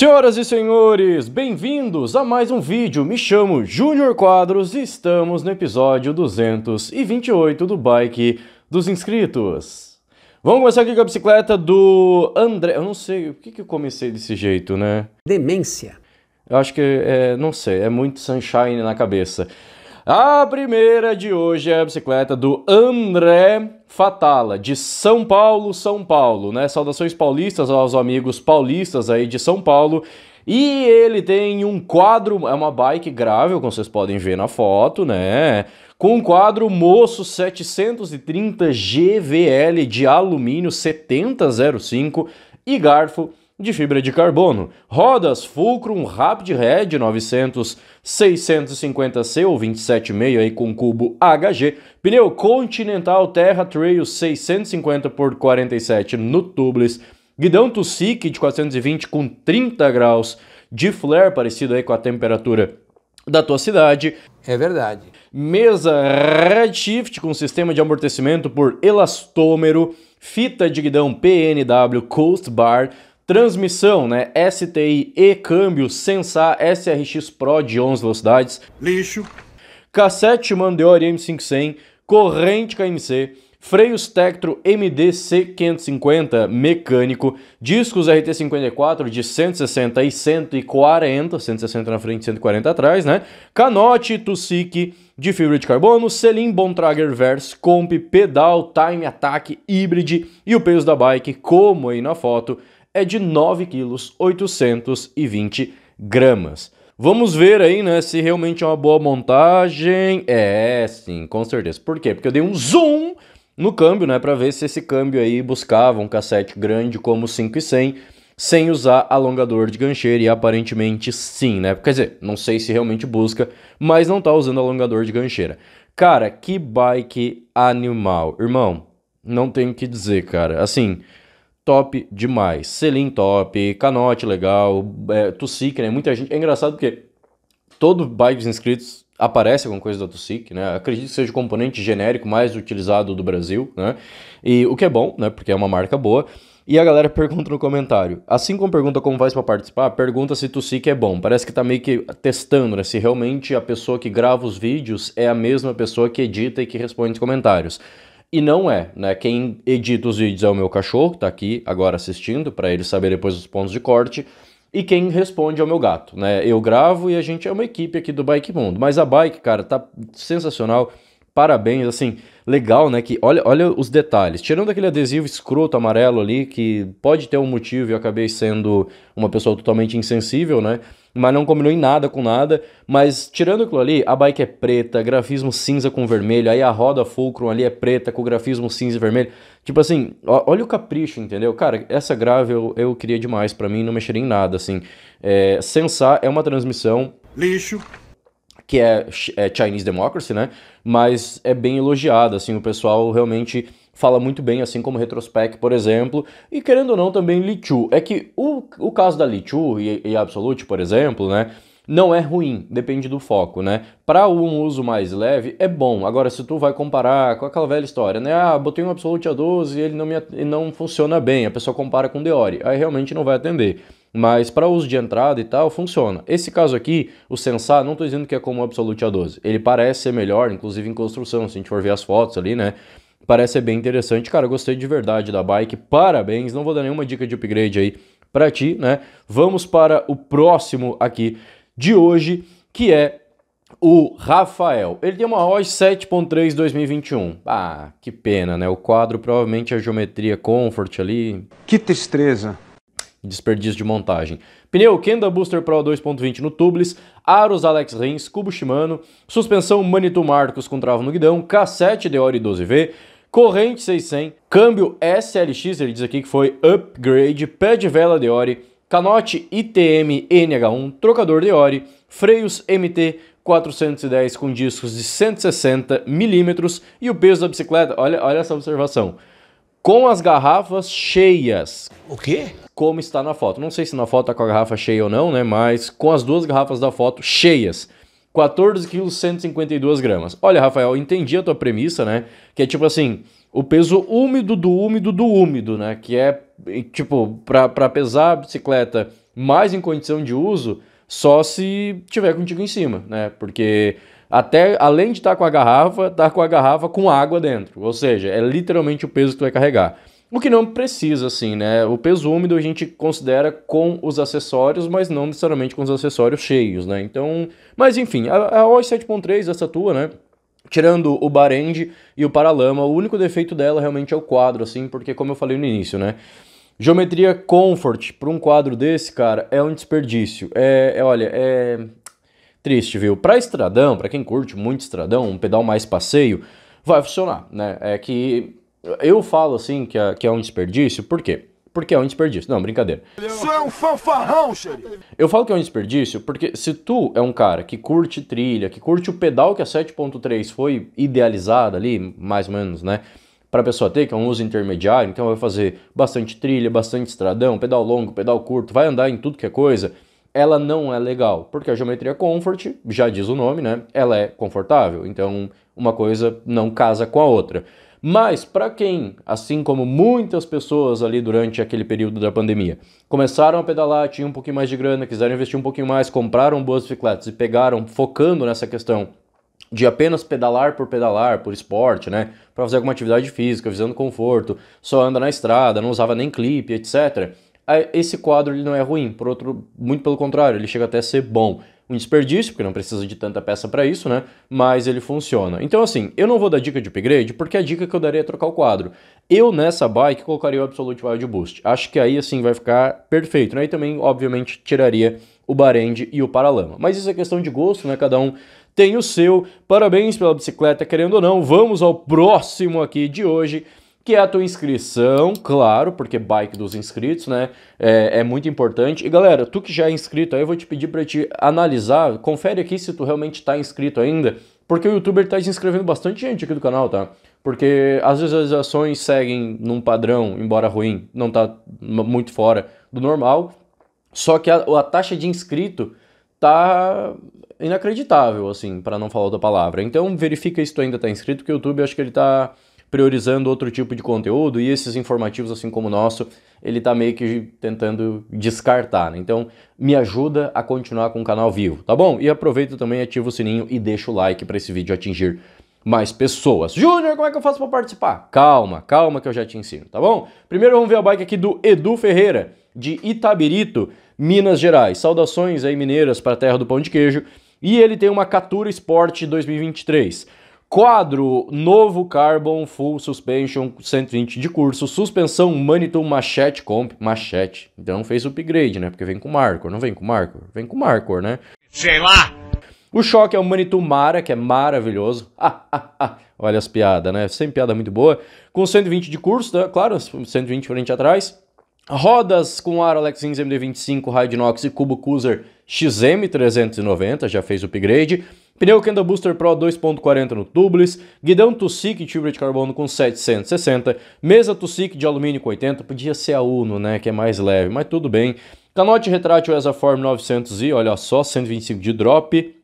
Senhoras e senhores, bem-vindos a mais um vídeo. Me chamo Júnior Quadros e estamos no episódio 228 do Bike dos Inscritos. Vamos começar aqui com a bicicleta do André. Eu não sei, o que, que eu comecei desse jeito, né? Demência. Eu acho que, é, não sei, é muito sunshine na cabeça. A primeira de hoje é a bicicleta do André Fatala, de São Paulo, São Paulo, né? Saudações paulistas aos amigos paulistas aí de São Paulo. E ele tem um quadro, é uma bike grável, como vocês podem ver na foto, né? Com um quadro moço 730 GVL de alumínio 7005 e garfo de fibra de carbono, rodas Fulcrum Rapid Red 900 650C ou 27,5 aí com cubo HG, pneu Continental Terra Trail 650 por 47 no tubeless, guidão Tussic de 420 com 30 graus de flare, parecido aí com a temperatura da tua cidade. É verdade. Mesa Redshift com sistema de amortecimento por elastômero, fita de guidão PNW Coast Bar, Transmissão, né? STI e câmbio Sensar SRX Pro de 11 velocidades. Lixo. Cassete Mandeore M500, corrente KMC, freio Spectro MDC550 mecânico, discos RT54 de 160 e 140, 160 na frente, 140 atrás, né? Canote Tusic de fibra de carbono, selim Bontrager Verse, comp, pedal, time attack, híbride e o peso da bike, como aí na foto, é de 9 quilos 820 gramas. Vamos ver aí, né, se realmente é uma boa montagem. É, sim, com certeza. Por quê? Porque eu dei um zoom no câmbio, né, para ver se esse câmbio aí buscava um cassete grande como 5100 sem usar alongador de gancheira e aparentemente sim, né? Quer dizer, não sei se realmente busca, mas não tá usando alongador de gancheira. Cara, que bike animal. Irmão, não tenho o que dizer, cara. Assim, top demais. Selim top, Canote legal, é, Tussic, né? Muita gente. É engraçado porque todo Bikes inscritos aparece alguma coisa da Tussic, né? Acredito que seja o componente genérico mais utilizado do Brasil, né? E o que é bom, né? Porque é uma marca boa. E a galera pergunta no comentário, assim como pergunta como faz para participar, pergunta se Tussic é bom. Parece que tá meio que testando, né? Se realmente a pessoa que grava os vídeos é a mesma pessoa que edita e que responde os comentários. E não é, né? Quem edita os vídeos é o meu cachorro, que tá aqui agora assistindo, para ele saber depois os pontos de corte. E quem responde é o meu gato, né? Eu gravo e a gente é uma equipe aqui do Bike Mundo. Mas a bike, cara, tá sensacional parabéns, assim, legal, né? Que olha, olha os detalhes. Tirando aquele adesivo escroto amarelo ali, que pode ter um motivo e eu acabei sendo uma pessoa totalmente insensível, né? Mas não combinou em nada com nada. Mas tirando aquilo ali, a bike é preta, grafismo cinza com vermelho, aí a roda fulcrum ali é preta com grafismo cinza e vermelho. Tipo assim, olha o capricho, entendeu? Cara, essa grave eu, eu queria demais para mim, não mexeria em nada, assim. É, Sensar é uma transmissão. Lixo, que é, é, Chinese Democracy, né? Mas é bem elogiada, assim, o pessoal realmente fala muito bem, assim como Retrospect, por exemplo, e querendo ou não também Lichu. É que o, o caso da Lichu e, e Absolute, por exemplo, né? Não é ruim, depende do foco, né? Para um uso mais leve é bom. Agora, se tu vai comparar com aquela velha história, né? Ah, botei um Absolute A12 e ele não, me, não funciona bem. A pessoa compara com o Deore, aí realmente não vai atender mas para uso de entrada e tal, funciona. Esse caso aqui, o Sensar, não estou dizendo que é como o Absolute A12, ele parece ser melhor, inclusive em construção, se a gente for ver as fotos ali, né? Parece ser bem interessante, cara, gostei de verdade da bike, parabéns, não vou dar nenhuma dica de upgrade aí para ti, né? Vamos para o próximo aqui de hoje, que é o Rafael. Ele tem uma ROS 7.3 2021. Ah, que pena, né? O quadro provavelmente é a geometria Comfort ali. Que tristeza desperdício de montagem. Pneu Kenda Booster Pro 2.20 no tubeless, aros Alex Rins, cubo Shimano, suspensão Manitou Marcos com trava no guidão, cassete Deore 12V, corrente 600, câmbio SLX, ele diz aqui que foi upgrade, pé de vela Deore, canote ITM NH1, trocador Deore, freios MT 410 com discos de 160 milímetros e o peso da bicicleta, olha, olha essa observação, com as garrafas cheias. O quê? Como está na foto. Não sei se na foto tá com a garrafa cheia ou não, né? Mas com as duas garrafas da foto cheias. 14 quilos, 152 gramas. Olha, Rafael, entendi a tua premissa, né? Que é tipo assim, o peso úmido do úmido do úmido, né? Que é, tipo, para pesar a bicicleta mais em condição de uso, só se tiver contigo em cima, né? Porque até além de estar tá com a garrafa, estar tá com a garrafa com água dentro. Ou seja, é literalmente o peso que tu vai carregar. O que não precisa, assim, né? O peso úmido a gente considera com os acessórios, mas não necessariamente com os acessórios cheios, né? Então, mas enfim, a, a OS 7.3, essa tua, né? Tirando o barende e o paralama, o único defeito dela realmente é o quadro, assim, porque como eu falei no início, né? Geometria Comfort para um quadro desse, cara, é um desperdício. É, é olha, é, Triste, viu? Para estradão, para quem curte muito estradão, um pedal mais passeio, vai funcionar, né? É que eu falo assim que é, que é um desperdício, por quê? Porque é um desperdício. Não, brincadeira. Você é um fanfarrão, xerife. Eu falo que é um desperdício porque se tu é um cara que curte trilha, que curte o pedal que a 7.3 foi idealizada ali, mais ou menos, né? Para pessoa ter, que é um uso intermediário, então vai fazer bastante trilha, bastante estradão, pedal longo, pedal curto, vai andar em tudo que é coisa ela não é legal, porque a geometria comfort, já diz o nome, né? Ela é confortável, então uma coisa não casa com a outra. Mas para quem, assim como muitas pessoas ali durante aquele período da pandemia, começaram a pedalar, tinham um pouquinho mais de grana, quiseram investir um pouquinho mais, compraram boas bicicletas e pegaram focando nessa questão de apenas pedalar por pedalar, por esporte, né? Para fazer alguma atividade física, visando conforto, só anda na estrada, não usava nem clipe, etc ah, esse quadro ele não é ruim, por outro, muito pelo contrário, ele chega até a ser bom. Um desperdício, porque não precisa de tanta peça para isso, né? Mas ele funciona. Então, assim, eu não vou dar dica de upgrade, porque a dica que eu daria é trocar o quadro. Eu, nessa bike, colocaria o Absolute Wild Boost. Acho que aí, assim, vai ficar perfeito, né? E também, obviamente, tiraria o Barend e o Paralama. Mas isso é questão de gosto, né? Cada um tem o seu. Parabéns pela bicicleta, querendo ou não. Vamos ao próximo aqui de hoje que é a tua inscrição, claro, porque bike dos inscritos, né? É, é, muito importante. E galera, tu que já é inscrito, aí eu vou te pedir para te analisar, confere aqui se tu realmente está inscrito ainda, porque o youtuber tá inscrevendo bastante gente aqui do canal, tá? Porque as visualizações seguem num padrão, embora ruim, não tá muito fora do normal, só que a, a taxa de inscrito tá inacreditável, assim, para não falar outra palavra. Então verifica se tu ainda tá inscrito, que o YouTube acho que ele tá priorizando outro tipo de conteúdo e esses informativos, assim como o nosso, ele está meio que tentando descartar. Né? Então, me ajuda a continuar com o canal vivo, tá bom? E aproveita também, ativa o sininho e deixa o like para esse vídeo atingir mais pessoas. Júnior, como é que eu faço para participar? Calma, calma que eu já te ensino, tá bom? Primeiro vamos ver a bike aqui do Edu Ferreira, de Itabirito, Minas Gerais. Saudações aí mineiras para a terra do pão de queijo. E ele tem uma Catura Sport 2023. Quadro novo Carbon Full Suspension 120 de curso, suspensão Manitou Machete Comp, Machete. Então fez upgrade, né? Porque vem com Marcor, não vem com Marcor? Vem com Marcor, né? Sei lá. O choque é o Manitou Mara, que é maravilhoso. Ah, ah, ah. Olha as piadas, né? Sem piada muito boa. Com 120 de curso, né? claro, 120 frente atrás. Rodas com aro Alex Rins MD25, Nox e Cubo Cruiser XM390, já fez upgrade. Pneu Kendall Booster Pro 2.40 no tubeless, guidão Tussic fibra de carbono com 760, mesa Tussic de alumínio com 80, podia ser a Uno, né, que é mais leve, mas tudo bem. Canote retrátil Esaform 900i, olha só, 125 de drop.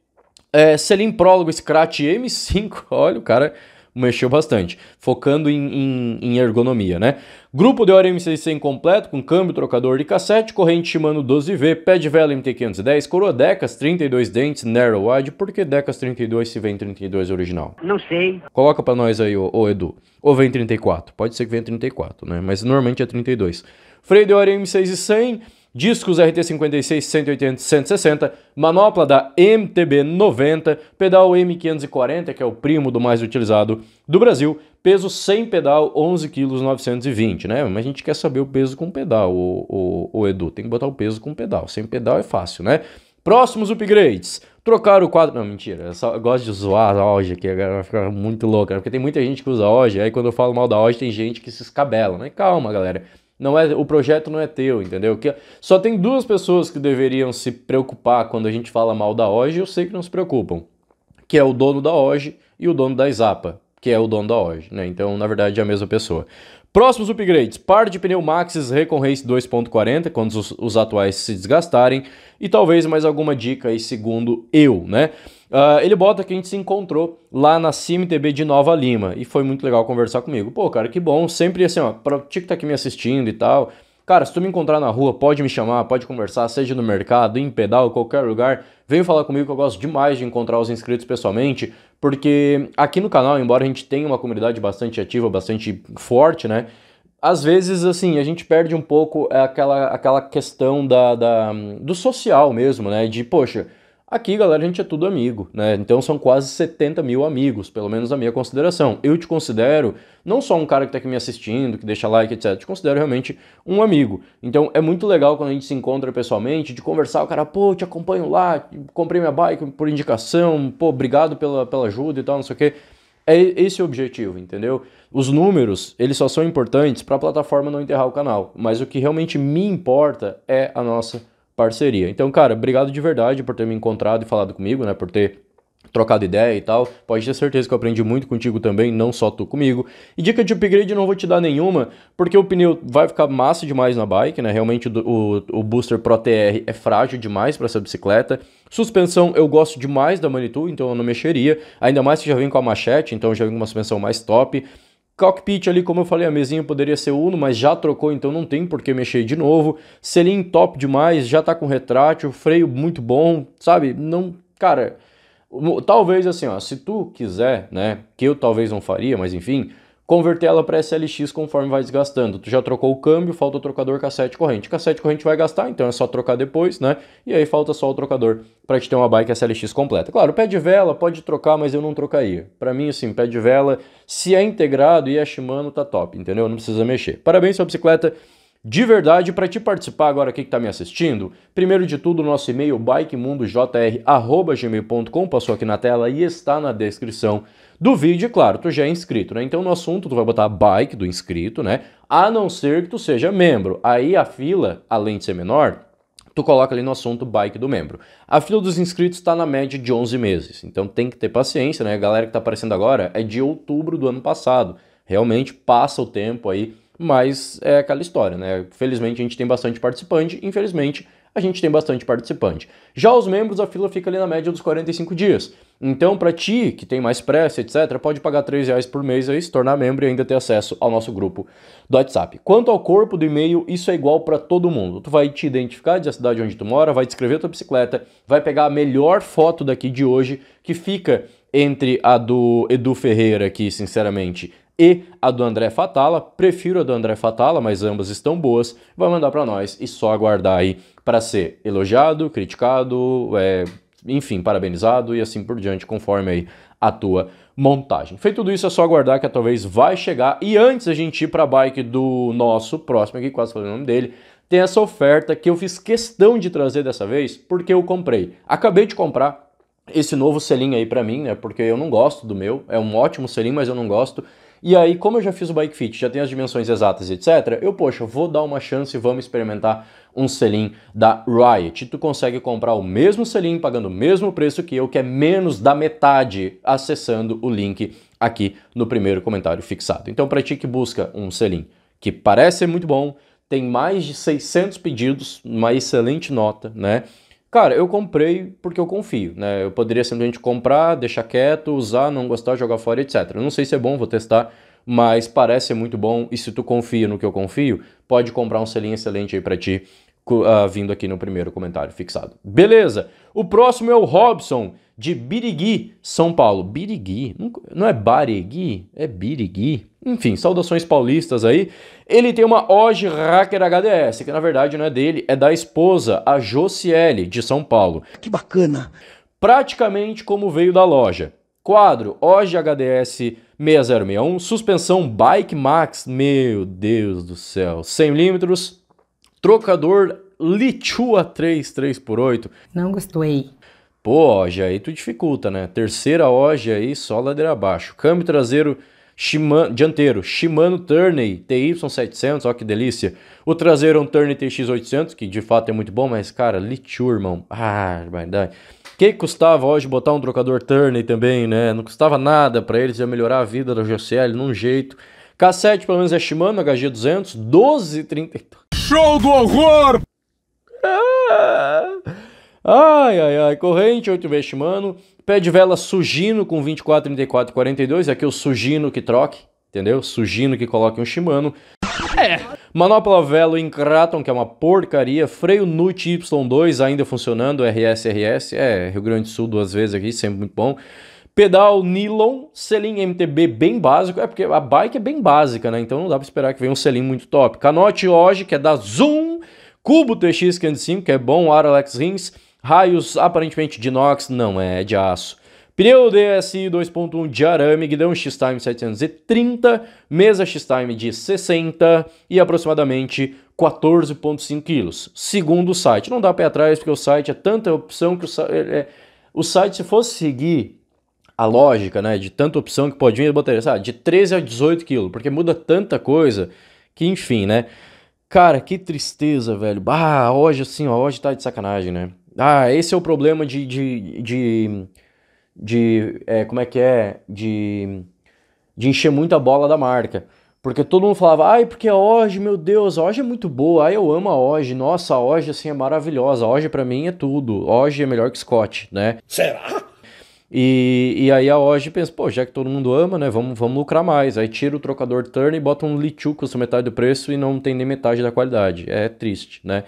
É, selim Prólogo Scratch M5, olha o cara mexeu bastante, focando em, em, em ergonomia, né? Grupo de ORM600 completo, com câmbio, trocador de cassete, corrente Shimano 12V, pé de vela MT510, coroa Decas 32 dentes, narrow wide, por que Decas 32 se vem 32 original? Não sei. Coloca para nós aí, ô, ô, Edu. Ou vem 34, pode ser que venha 34, né? Mas normalmente é 32. Freio de ORM600, discos RT56 180 160, manopla da MTB 90, pedal M540, que é o primo do mais utilizado do Brasil, peso sem pedal 11 kg 920, né? Mas a gente quer saber o peso com pedal, o, o, o Edu, tem que botar o peso com pedal, sem pedal é fácil, né? Próximos upgrades. Trocar o quadro. Não, mentira. Eu, só, eu gosto de zoar a OG aqui. vai ficar muito louca. Né? Porque tem muita gente que usa a OG. Aí quando eu falo mal da OG, tem gente que se escabela, né? Calma, galera não é o projeto não é teu, entendeu? Que só tem duas pessoas que deveriam se preocupar quando a gente fala mal da OGE, eu sei que não se preocupam, que é o dono da OGE e o dono da Izapa, que é o dono da OGE, né? Então, na verdade, é a mesma pessoa. Próximos upgrades: par de pneu Maxis Recon Race 2.40, quando os, os, atuais se desgastarem, e talvez mais alguma dica aí, segundo eu, né? Uh, ele bota que a gente se encontrou lá na CIMTB de Nova Lima e foi muito legal conversar comigo. Pô, cara, que bom, sempre assim, ó, pra ti que tá aqui me assistindo e tal. Cara, se tu me encontrar na rua, pode me chamar, pode conversar, seja no mercado, em pedal, qualquer lugar. Venha falar comigo que eu gosto demais de encontrar os inscritos pessoalmente, porque aqui no canal, embora a gente tenha uma comunidade bastante ativa, bastante forte, né? às vezes, assim, a gente perde um pouco aquela, aquela questão da, da, do social mesmo, né? De, poxa, Aqui, galera, a gente é tudo amigo, né? Então são quase 70 mil amigos, pelo menos a minha consideração. Eu te considero não só um cara que tá aqui me assistindo, que deixa like, etc. Eu te considero realmente um amigo. Então é muito legal quando a gente se encontra pessoalmente, de conversar, o cara, pô, te acompanho lá, comprei minha bike por indicação, pô, obrigado pela, pela ajuda e tal, não sei o quê. É esse o objetivo, entendeu? Os números, eles só são importantes para a plataforma não enterrar o canal, mas o que realmente me importa é a nossa parceria. Então, cara, obrigado de verdade por ter me encontrado e falado comigo, né? Por ter trocado ideia e tal. Pode ter certeza que eu aprendi muito contigo também, não só tu comigo. E dica de upgrade eu não vou te dar nenhuma, porque o pneu vai ficar massa demais na bike, né? Realmente o, o Booster Pro TR é frágil demais para essa bicicleta. Suspensão eu gosto demais da Manitou, então eu não mexeria. Ainda mais que já vem com a machete, então já vem com uma suspensão mais top. Cockpit ali, como eu falei, a mesinha poderia ser Uno, mas já trocou, então não tem por que mexer de novo. Selim top demais, já tá com retrátil, freio muito bom, sabe? Não, cara, talvez assim, ó, se tu quiser, né, que eu talvez não faria, mas enfim, converter ela para SLX conforme vai desgastando. Tu já trocou o câmbio, falta o trocador, cassete corrente. Cassete corrente vai gastar, então é só trocar depois, né? E aí falta só o trocador para te ter uma bike SLX completa. Claro, pé de vela pode trocar, mas eu não trocaria. Para mim, assim, pé de vela, se é integrado e é Shimano, tá top, entendeu? Não precisa mexer. Parabéns, sua bicicleta. De verdade, para te participar agora aqui que está me assistindo, primeiro de tudo, nosso e-mail bikemundojr.gmail.com passou aqui na tela e está na descrição do vídeo, claro, tu já é inscrito, né? Então no assunto tu vai botar bike do inscrito, né? A não ser que tu seja membro. Aí a fila, além de ser menor, tu coloca ali no assunto bike do membro. A fila dos inscritos está na média de 11 meses, então tem que ter paciência, né? A galera que está aparecendo agora é de outubro do ano passado. Realmente passa o tempo aí, mas é aquela história, né? Felizmente a gente tem bastante participante, infelizmente a gente tem bastante participante. Já os membros, a fila fica ali na média dos 45 dias. Então, para ti, que tem mais pressa, etc., pode pagar 3 reais por mês aí, se tornar membro e ainda ter acesso ao nosso grupo do WhatsApp. Quanto ao corpo do e-mail, isso é igual para todo mundo. Tu vai te identificar, dizer a cidade onde tu mora, vai descrever a tua bicicleta, vai pegar a melhor foto daqui de hoje, que fica entre a do Edu Ferreira aqui, sinceramente, e a do André Fatala. Prefiro a do André Fatala, mas ambas estão boas. Vai mandar para nós e só aguardar aí para ser elogiado, criticado, é, enfim, parabenizado e assim por diante, conforme aí a tua montagem. Feito tudo isso, é só aguardar que a tua vez vai chegar. E antes a gente ir para a bike do nosso próximo aqui, quase falei o nome dele, tem essa oferta que eu fiz questão de trazer dessa vez, porque eu comprei. Acabei de comprar esse novo selinho aí para mim, né? Porque eu não gosto do meu, é um ótimo selinho, mas eu não gosto. E aí, como eu já fiz o bike fit, já tenho as dimensões exatas, etc, eu, poxa, vou dar uma chance e vamos experimentar um selim da Riot. tu consegue comprar o mesmo selim pagando o mesmo preço que eu, que é menos da metade, acessando o link aqui no primeiro comentário fixado. Então, para ti que busca um selim que parece ser muito bom, tem mais de 600 pedidos, uma excelente nota, né? Cara, eu comprei porque eu confio, né? Eu poderia simplesmente comprar, deixar quieto, usar, não gostar, jogar fora, etc. Eu não sei se é bom, vou testar, mas parece muito bom e se tu confia no que eu confio, pode comprar um selinho excelente aí para ti uh, vindo aqui no primeiro comentário fixado. Beleza. O próximo é o Robson, de Birigui, São Paulo. Birigui? Não é Barigui? É Birigui? Enfim, saudações paulistas aí. Ele tem uma OG Hacker HDS, que na verdade não é dele, é da esposa, a Jociele, de São Paulo. Que bacana! Praticamente como veio da loja. Quadro OG HDS 6061, suspensão Bike Max, meu Deus do céu, 100 milímetros, Trocador Lichua 3, 3 por 8. Não gostei. Pô, hoje aí tu dificulta, né? Terceira hoje aí, só ladeira abaixo. Câmbio traseiro Shimano, dianteiro Shimano Turney TY700, ó que delícia. O traseiro é um Turney TX800, que de fato é muito bom, mas cara, Lichua, irmão. Ah, vai dar. Que custava hoje botar um trocador Turney também, né? Não custava nada para eles, ia melhorar a vida da GCL num jeito. K7, pelo menos, é Shimano, HG200, 12,30... Show do horror! Ai, ai, ai, corrente 8 vezes Shimano, pé de vela Sugino com 24, 34, 42, aqui é o Sugino que troque, entendeu? Sugino que coloque um Shimano. É. Manopla Velo em Kraton, que é uma porcaria. Freio Nut Y2 ainda funcionando, RS, RS. É, Rio Grande do Sul duas vezes aqui, sempre muito bom. Pedal nylon, selim MTB bem básico, é porque a bike é bem básica, né? Então não dá para esperar que venha um selim muito top. Canote hoje, que é da Zoom, Cubo TX505, que é bom, Aralex Rins, raios aparentemente de inox, não é, é de aço. Pneu DSI 2.1 de arame, guidão X-Time 730, mesa X-Time de 60 e aproximadamente 14,5 quilos, segundo o site. Não dá pé atrás, porque o site é tanta opção que o, é, é, o site, se fosse seguir a lógica, né? De tanta opção que pode vir, botaria, sabe, de 13 a 18 quilos, porque muda tanta coisa que, enfim, né? Cara, que tristeza, velho. Bah, hoje assim, ó, hoje tá de sacanagem, né? Ah, esse é o problema de. de, de, de é, como é que é? De, de encher muito a bola da marca. Porque todo mundo falava, ai, porque a hoje meu Deus, a é muito boa, ai, eu amo a hoje nossa, a assim, é maravilhosa, a Oge pra mim é tudo, a é melhor que Scott, né? Será? E, e aí a Oji pensa, pô, já que todo mundo ama, né, vamos, vamos lucrar mais. Aí tira o trocador turn e bota um Lichu custa metade do preço e não tem nem metade da qualidade. É triste, né?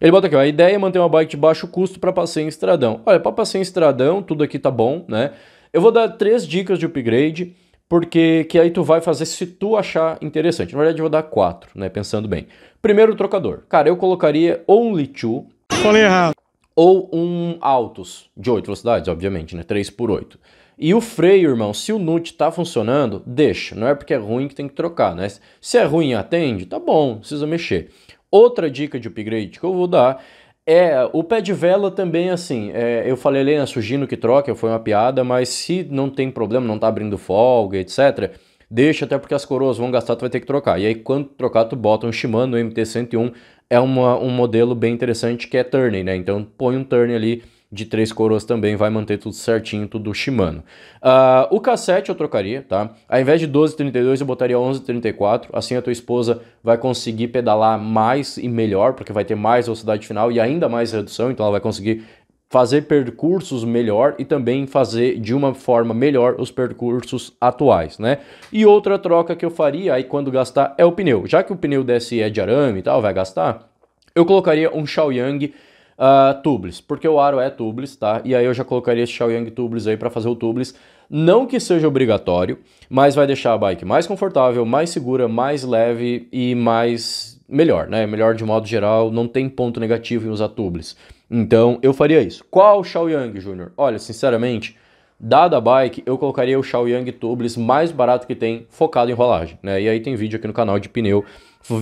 Ele bota aqui, ó, a ideia é manter uma bike de baixo custo para passeio em estradão. Olha, para passeio em estradão, tudo aqui tá bom, né? Eu vou dar três dicas de upgrade, porque que aí tu vai fazer se tu achar interessante. Na verdade, eu vou dar quatro, né? Pensando bem. Primeiro, o trocador. Cara, eu colocaria Only Two. Falei errado ou um Altos, de 8 velocidades, obviamente, né? 3 por 8. E o freio, irmão, se o NUT tá funcionando, deixa. Não é porque é ruim que tem que trocar, né? Se é ruim e atende, tá bom, precisa mexer. Outra dica de upgrade que eu vou dar é, o pé de vela também, assim, é, eu falei ali, né, que troca, foi uma piada, mas se não tem problema, não tá abrindo folga, etc., Deixa até porque as coroas vão gastar, tu vai ter que trocar. E aí quando trocar, tu bota um Shimano MT-101. É uma, um modelo bem interessante que é turning, né? Então põe um turn ali de três coroas também vai manter tudo certinho, tudo Shimano. Uh, o cassete eu trocaria, tá? Ao invés de 12,32 eu botaria 11,34, assim a tua esposa vai conseguir pedalar mais e melhor, porque vai ter mais velocidade final e ainda mais redução, então ela vai conseguir fazer percursos melhor e também fazer de uma forma melhor os percursos atuais, né? E outra troca que eu faria aí quando gastar é o pneu. Já que o pneu desse é de arame e tal, vai gastar, eu colocaria um Xiaoyang uh, ah, tubeless, porque o aro é tubeless, tá? E aí eu já colocaria esse Xiaoyang tubeless aí para fazer o tubeless, não que seja obrigatório, mas vai deixar a bike mais confortável, mais segura, mais leve e mais melhor, né? Melhor de modo geral, não tem ponto negativo em usar tubeless. Então eu faria isso. Qual o Xiaoyang, Júnior? Olha, sinceramente, dada a bike, eu colocaria o Xiaoyang Tubeless mais barato que tem, focado em rolagem. Né? E aí tem vídeo aqui no canal de pneu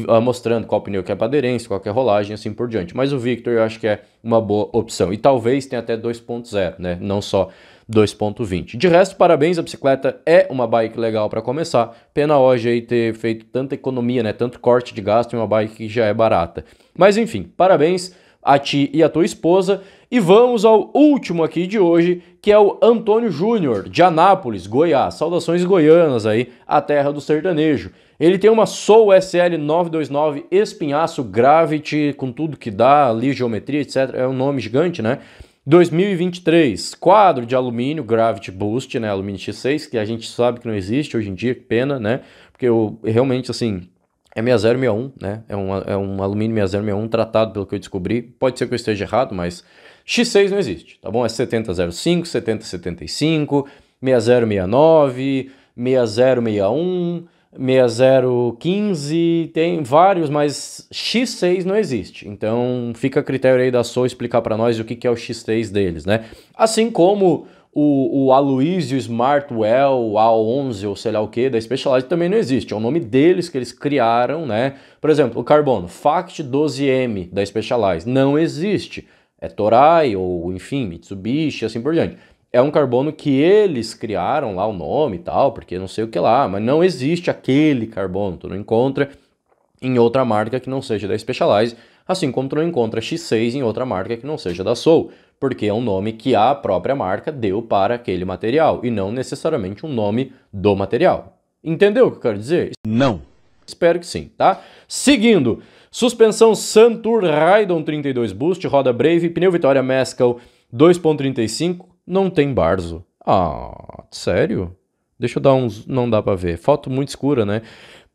ah, mostrando qual pneu que é para aderência, qual que é rolagem assim por diante. Mas o Victor eu acho que é uma boa opção. E talvez tenha até 2.0, né? Não só 2.20. De resto, parabéns, a bicicleta é uma bike legal para começar. Pena hoje aí ter feito tanta economia, né? Tanto corte de gasto em uma bike que já é barata. Mas enfim, parabéns a ti e a tua esposa. E vamos ao último aqui de hoje, que é o Antônio Júnior, de Anápolis, Goiás. Saudações goianas aí, a terra do sertanejo. Ele tem uma Soul SL 929 espinhaço Gravity, com tudo que dá ali, geometria, etc. É um nome gigante, né? 2023, quadro de alumínio Gravity Boost, né? Alumínio X6, que a gente sabe que não existe hoje em dia, que pena, né? Porque eu realmente, assim, é 6061, né? É um, é um alumínio 6061 tratado, pelo que eu descobri. Pode ser que eu esteja errado, mas X6 não existe, tá bom? É 7005, 7075, 6069, 6061, 6015, tem vários, mas X6 não existe. Então fica a critério aí da Sol explicar para nós o que, que é o X6 deles, né? Assim como o, o Aloysio Smartwell, A11 ou sei lá o que, da Specialized também não existe. É o nome deles que eles criaram, né? Por exemplo, o carbono, Fact 12M da Specialized, não existe. É Toray ou, enfim, Mitsubishi, assim por diante. É um carbono que eles criaram lá o nome e tal, porque não sei o que lá, mas não existe aquele carbono. Tu não encontra em outra marca que não seja da Specialized, assim como tu não encontra X6 em outra marca que não seja da Soul porque é um nome que a própria marca deu para aquele material e não necessariamente um nome do material. Entendeu o que eu quero dizer? Não. Espero que sim, tá? Seguindo, suspensão Santur Raidon 32 Boost, roda Brave, pneu Vitória Mescal 2.35, não tem Barzo. Ah, sério? Deixa eu dar uns, não dá para ver. Foto muito escura, né?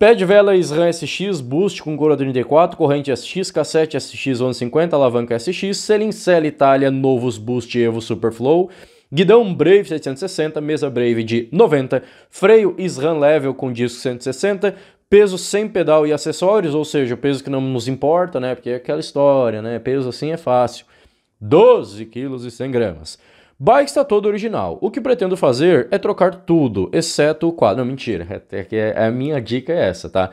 Pé de vela SRAM SX, Boost com coroa 34, corrente SX, cassete SX 1150, alavanca SX, Selincel Itália, novos Boost Evo Superflow, guidão Brave 760, mesa Brave de 90, freio SRAM Level com disco 160, peso sem pedal e acessórios, ou seja, peso que não nos importa, né? Porque é aquela história, né? Peso assim é fácil. 12 kg e 100 gramas. Bike está todo original. O que pretendo fazer é trocar tudo, exceto o quadro. Não, mentira. É, é, é, a minha dica é essa, tá?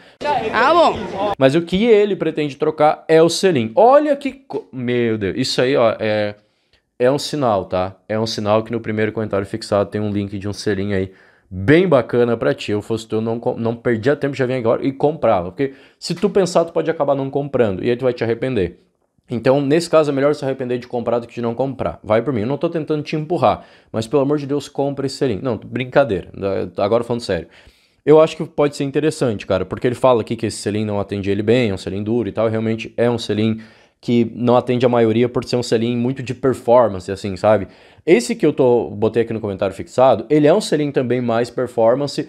Ah, bom. Mas o que ele pretende trocar é o selim. Olha que... Meu Deus. Isso aí, ó, é... É um sinal, tá? É um sinal que no primeiro comentário fixado tem um link de um selim aí bem bacana para ti. Eu fosse tu, não, não perdia tempo, já vinha agora e comprava. Porque se tu pensar, tu pode acabar não comprando. E aí tu vai te arrepender. Então, nesse caso, é melhor se arrepender de comprar do que de não comprar. Vai por mim. Eu não estou tentando te empurrar, mas pelo amor de Deus, compra esse selinho. Não, brincadeira. Né, agora falando sério. Eu acho que pode ser interessante, cara, porque ele fala aqui que esse selim não atende ele bem, é um selim duro e tal. E realmente é um selim que não atende a maioria por ser um selim muito de performance, assim, sabe? Esse que eu tô, botei aqui no comentário fixado, ele é um selim também mais performance,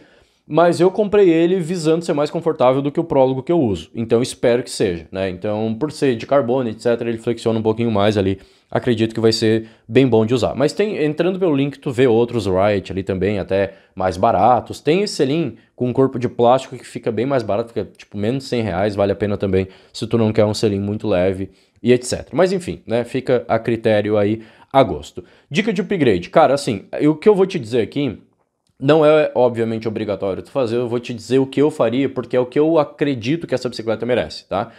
mas eu comprei ele visando ser mais confortável do que o prólogo que eu uso. Então espero que seja, né? Então, por ser de carbono, etc, ele flexiona um pouquinho mais ali. Acredito que vai ser bem bom de usar. Mas tem entrando pelo link tu vê outros Riot ali também, até mais baratos. Tem esse selim com um corpo de plástico que fica bem mais barato, fica tipo menos de 100 reais, vale a pena também se tu não quer um selim muito leve e etc. Mas enfim, né? Fica a critério aí a gosto. Dica de upgrade. Cara, assim, o que eu vou te dizer aqui não é, obviamente, obrigatório tu fazer, eu vou te dizer o que eu faria, porque é o que eu acredito que essa bicicleta merece, tá?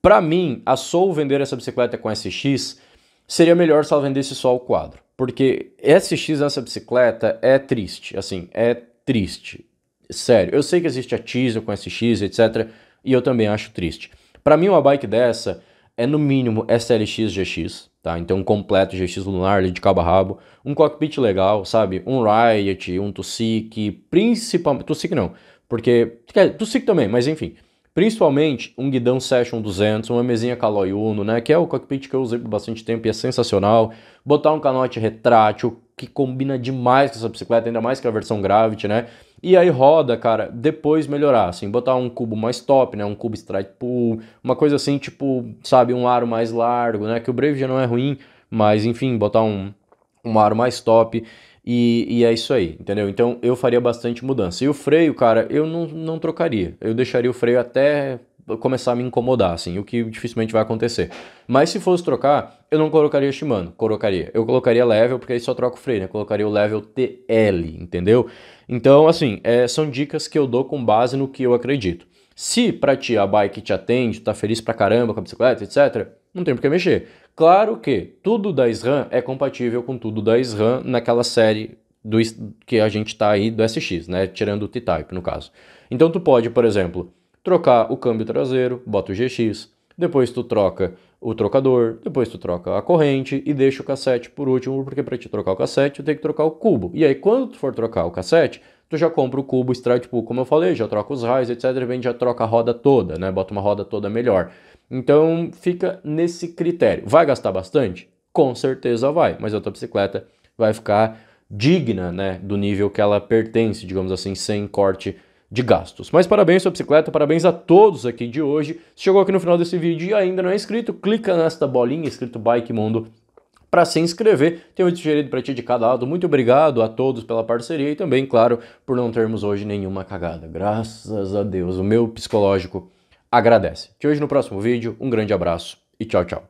Para mim, a Soul vender essa bicicleta com SX seria melhor se ela vendesse só o quadro, porque SX nessa bicicleta é triste, assim, é triste. Sério, eu sei que existe a Teaser com SX, etc, e eu também acho triste. Para mim, uma bike dessa é no mínimo SLX GX, Tá? Então, completo, GX Lunar, de cabo a rabo, um cockpit legal, sabe? Um Riot, um Tussic, principalmente... Tussic não, porque... Tussic também, mas enfim. Principalmente um guidão Session 200, uma mesinha Caloi Uno, né? Que é o cockpit que eu usei por bastante tempo e é sensacional. Botar um canote retrátil, que combina demais com essa bicicleta, ainda mais que a versão Gravity, né? E aí roda, cara, depois melhorar, assim, botar um cubo mais top, né, um cubo strike pool, uma coisa assim, tipo, sabe, um aro mais largo, né, que o Brave já não é ruim, mas enfim, botar um, um aro mais top, e, e, é isso aí, entendeu? Então eu faria bastante mudança. E o freio, cara, eu não, não trocaria, eu deixaria o freio até começar a me incomodar, assim, o que dificilmente vai acontecer. Mas se fosse trocar, eu não colocaria Shimano, colocaria. Eu colocaria level, porque aí só troco o freio, né? Colocaria o level TL, entendeu? Então, assim, é, são dicas que eu dou com base no que eu acredito. Se pra ti a bike te atende, tá feliz pra caramba com a bicicleta, etc., não tem por que mexer. Claro que tudo da SRAM é compatível com tudo da SRAM naquela série do, que a gente tá aí do SX, né? Tirando o T-Type, no caso. Então tu pode, por exemplo, trocar o câmbio traseiro, bota o GX, depois tu troca o trocador, depois tu troca a corrente e deixa o cassete por último, porque para te trocar o cassete tu tem que trocar o cubo. E aí quando tu for trocar o cassete, tu já compra o cubo Stride Pull, tipo, como eu falei, já troca os raios, etc, vem já troca a roda toda, né? Bota uma roda toda melhor. Então fica nesse critério. Vai gastar bastante? Com certeza vai, mas a tua bicicleta vai ficar digna, né, do nível que ela pertence, digamos assim, sem corte de gastos. Mas parabéns, sua bicicleta, parabéns a todos aqui de hoje. Se chegou aqui no final desse vídeo e ainda não é inscrito, clica nesta bolinha escrito Bike Mundo para se inscrever. Tenho um vídeo sugerido para ti de cada lado. Muito obrigado a todos pela parceria e também, claro, por não termos hoje nenhuma cagada. Graças a Deus, o meu psicológico agradece. Te hoje no próximo vídeo. Um grande abraço e tchau, tchau.